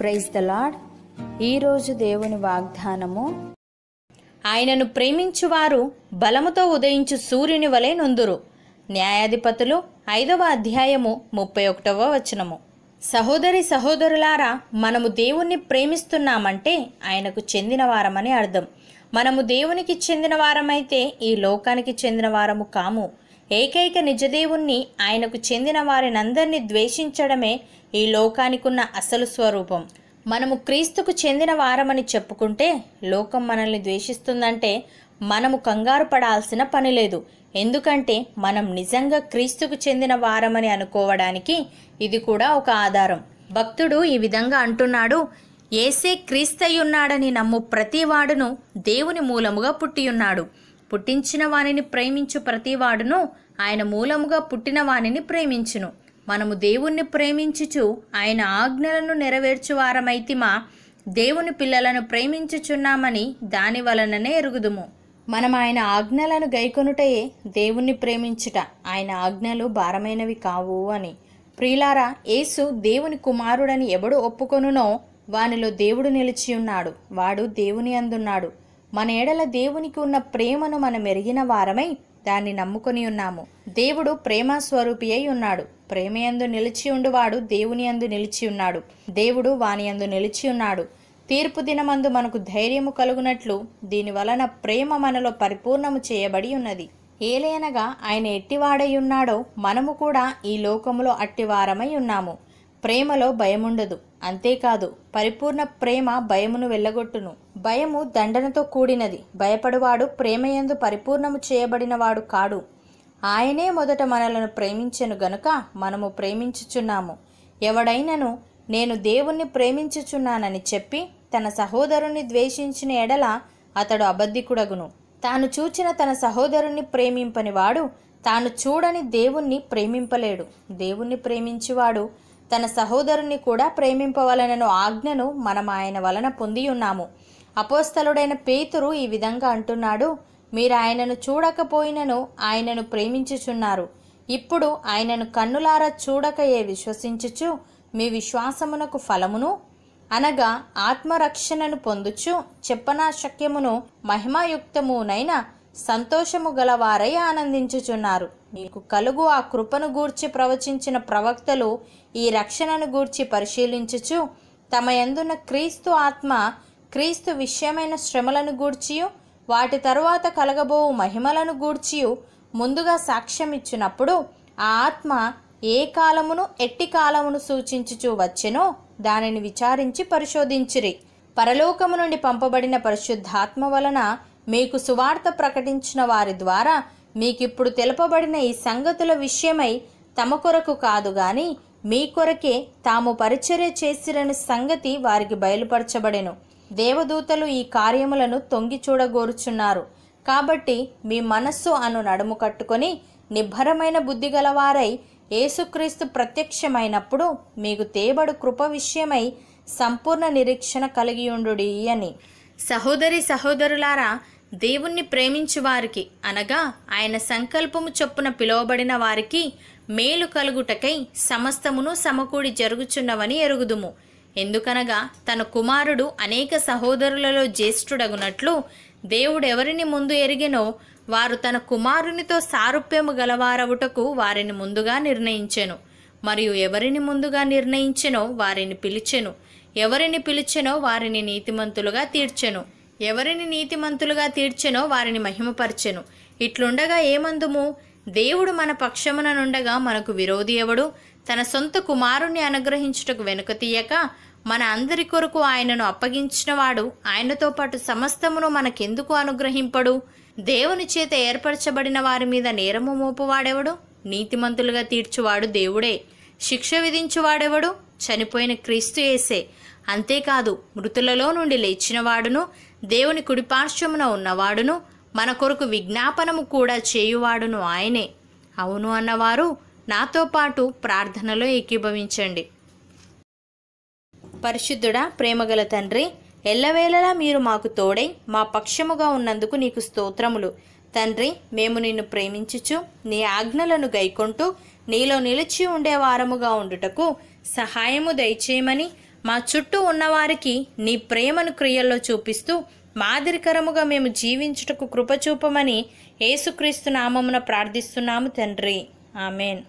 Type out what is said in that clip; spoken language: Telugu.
ప్రైజ్ ద లాడ్ ఈరోజు దేవుని వాగ్దానము ఆయనను ప్రేమించువారు బలముతో ఉదయించు సూర్యుని వలె నొందురు న్యాయాధిపతులు ఐదవ అధ్యాయము ముప్పై ఒకటవ వచనము సహోదరి సహోదరులారా మనము దేవుణ్ణి ప్రేమిస్తున్నామంటే ఆయనకు చెందినవారమని అర్థం మనము దేవునికి చెందినవారమైతే ఈ లోకానికి చెందినవారము కాము ఏకైక నిజదేవుణ్ణి ఆయనకు చెందిన వారినందరినీ ద్వేషించడమే ఈ లోకానికున్న అసలు స్వరూపం మనము క్రీస్తుకు చెందిన వారమని చెప్పుకుంటే లోకం మనల్ని ద్వేషిస్తుందంటే మనము కంగారు పడాల్సిన పని లేదు ఎందుకంటే మనం నిజంగా క్రీస్తుకు చెందిన వారమని అనుకోవడానికి ఇది కూడా ఒక ఆధారం భక్తుడు ఈ విధంగా అంటున్నాడు ఏసే క్రీస్తయ్యున్నాడని నమ్ము ప్రతివాడును దేవుని మూలముగా పుట్టియున్నాడు పుట్టించిన వానిని ప్రేమించు ప్రతివాడును ఆయన మూలముగా పుట్టిన వానిని ప్రేమించును మనము దేవుణ్ణి ప్రేమించుచు ఆయన ఆజ్ఞలను నెరవేర్చువారమైతిమా దేవుని పిల్లలను ప్రేమించుచున్నామని దాని వలననే ఎరుగుదుము మనం ఆయన ఆజ్ఞలను గైకొనుటయే దేవుణ్ణి ప్రేమించుట ఆయన ఆజ్ఞలు భారమైనవి కావు అని ప్రియులారా యేసు దేవుని కుమారుడని ఎవడు ఒప్పుకొనునో వానిలో దేవుడు నిలిచి ఉన్నాడు వాడు దేవుని అందున్నాడు మన ఎడల దేవునికి ఉన్న ప్రేమను మనం ఎరిగిన వారమై దాన్ని నమ్ముకొని ఉన్నాము దేవుడు ప్రేమ స్వరూపి అయి ఉన్నాడు ప్రేమయందు నిలిచి ఉండువాడు దేవుని అందు నిలిచి ఉన్నాడు దేవుడు వాని అందు నిలిచి ఉన్నాడు తీర్పు దినమందు మనకు ధైర్యము కలుగునట్లు దీని వలన ప్రేమ మనలో పరిపూర్ణము చేయబడి ఉన్నది ఏలేనగా ఆయన ఎట్టివాడై ఉన్నాడో మనము కూడా ఈ లోకములో అట్టివారమై ఉన్నాము ప్రేమలో భయముండదు అంతేకాదు పరిపూర్ణ ప్రేమ భయమును వెళ్ళగొట్టును భయము దండనతో కూడినది భయపడువాడు ప్రేమయందు పరిపూర్ణము చేయబడినవాడు కాడు ఆయనే మొదట మనలను ప్రేమించెను గనుక మనము ప్రేమించుచున్నాము ఎవడైనను నేను దేవుణ్ణి ప్రేమించుచున్నానని చెప్పి తన సహోదరుణ్ణి ద్వేషించిన ఎడల అతడు అబద్ధికుడగును తాను చూచిన తన సహోదరుణ్ణి ప్రేమింపనివాడు తాను చూడని దేవుణ్ణి ప్రేమింపలేడు దేవుణ్ణి ప్రేమించువాడు తన సహోదరుణ్ణి కూడా ప్రేమింపవలనను ఆజ్ఞను మనం ఆయన వలన పొంది ఉన్నాము అపోస్తలుడైన పేతురు ఈ విధంగా అంటున్నాడు మీరు ఆయనను చూడకపోయినను ఆయనను ప్రేమించుచున్నారు ఇప్పుడు ఆయనను కన్నులారా చూడకయే విశ్వసించుచు మీ విశ్వాసమునకు ఫలమును అనగా ఆత్మరక్షణను పొందుచు చెప్పనా శక్యమును మహిమాయుక్తమునైన సంతోషము గలవారై ఆనందించుచున్నారు మీకు కలుగు ఆ కృపను గూర్చి ప్రవచించిన ప్రవక్తలు ఈ రక్షణను గూర్చి పరిశీలించుచు తమ ఎందున క్రీస్తు ఆత్మ క్రీస్తు విషయమైన శ్రమలను గూర్చియు వాటి తరువాత కలగబోవు మహిమలను గూర్చియు ముందుగా సాక్ష్యమిచ్చినప్పుడు ఆ ఆత్మ ఏ కాలమును ఎట్టి కాలమును సూచించుచూ వచ్చెనో దానిని విచారించి పరిశోధించిరి పరలోకము నుండి పంపబడిన పరిశుద్ధాత్మ వలన మీకు సువార్త ప్రకటించిన వారి ద్వారా మీకిప్పుడు తెలుపబడిన ఈ సంగతుల విషయమై తమ కొరకు కాదు గాని మీ కొరకే తాము పరిచర్య చేసిరని సంగతి వారికి బయలుపరచబడెను దేవదూతలు ఈ కార్యములను తొంగి చూడగోరుచున్నారు కాబట్టి మీ మనస్సు అను నడుము కట్టుకొని నిబ్బరమైన బుద్ధి గలవారై యేసుక్రీస్తు ప్రత్యక్షమైనప్పుడు మీకు తేబడు కృప విషయమై సంపూర్ణ నిరీక్షణ కలిగియుండు అని సహోదరి సహోదరులారా దేవుణ్ణి ప్రేమించు వారికి అనగా ఆయన సంకల్పము చొప్పున పిలువబడిన వారికి మేలు కలుగుటకై సమస్తమును సమకూడి జరుగుచున్నవని ఎరుగుదుము ఎందుకనగా తన కుమారుడు అనేక సహోదరులలో జ్యేష్ఠుడగునట్లు దేవుడు ఎవరిని ముందు ఎరిగినో వారు తన కుమారునితో సారూప్యము గలవారవుటకు వారిని ముందుగా నిర్ణయించెను మరియు ఎవరిని ముందుగా నిర్ణయించెనో వారిని పిలిచెను ఎవరిని పిలిచెనో వారిని నీతిమంతులుగా తీర్చెను ఎవరిని నీతిమంతులుగా తీర్చెనో వారిని మహిమపరచెను ఇట్లుండగా ఏమందుము దేవుడు మన పక్షమున నుండగా మనకు విరోధి ఎవడు తన సొంత కుమారుణ్ణి అనుగ్రహించుటకు వెనుక తీయక మన అందరి కొరకు ఆయనను అప్పగించినవాడు ఆయనతో పాటు సమస్తమును మనకెందుకు అనుగ్రహింపడు దేవుని చేత ఏర్పరచబడిన వారి మీద నేరము మోపువాడెవడు నీతిమంతులుగా తీర్చువాడు దేవుడే శిక్ష విధించువాడెవడు చనిపోయిన క్రీస్తు ఏసే అంతేకాదు మృతులలో నుండి లేచినవాడును దేవుని పార్శ్వమున ఉన్నవాడును మన కొరకు విజ్ఞాపనము కూడా చేయువాడును ఆయనే అవును అన్నవారు నాతో పాటు ప్రార్థనలో ఏకీభవించండి పరిశుద్ధుడా ప్రేమగల తండ్రి ఎల్లవేళలా మీరు మాకు తోడై మా పక్షముగా ఉన్నందుకు నీకు స్తోత్రములు తండ్రి మేము నిన్ను ప్రేమించుచు నీ ఆజ్ఞలను గైకొంటూ నీలో నిలిచి ఉండే వారముగా ఉండుటకు సహాయము దయచేయమని మా చుట్టూ ఉన్నవారికి నీ ప్రేమను క్రియల్లో చూపిస్తూ మాదిరికరముగా మేము జీవించుటకు కృపచూపమని ఏసుక్రీస్తు నామమున ప్రార్థిస్తున్నాము తండ్రి ఆమెన్